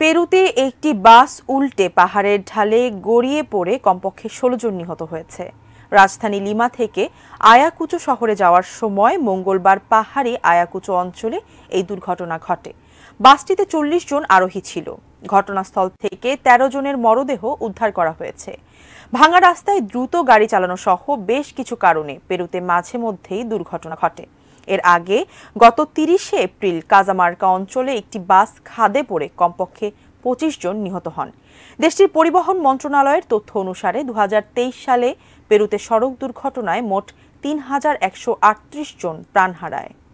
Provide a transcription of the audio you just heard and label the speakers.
Speaker 1: পেরুতে একটি বাস উল্টে পাহাড়ের ঢালে গড়িয়ে পড়ে কমপক্ষে ষোলো জন নিহত হয়েছে রাজধানী লিমা থেকে আয়াকুচো শহরে যাওয়ার সময় মঙ্গলবার পাহাড়ে আয়াকুচো অঞ্চলে এই দুর্ঘটনা ঘটে বাসটিতে চল্লিশ জন আরোহী ছিল ঘটনাস্থল থেকে ১৩ জনের মরদেহ উদ্ধার করা হয়েছে ভাঙা রাস্তায় দ্রুত গাড়ি চালানো সহ বেশ কিছু কারণে পেরুতে মাঝে মধ্যেই দুর্ঘটনা ঘটে এর আগে গত তিরিশে এপ্রিল কাজামার্কা অঞ্চলে একটি বাস খাদে পড়ে কমপক্ষে পঁচিশ জন নিহত হন দেশটির পরিবহন মন্ত্রণালয়ের তথ্য অনুসারে দু সালে পেরুতে সড়ক দুর্ঘটনায় মোট তিন হাজার একশো জন প্রাণ হারায়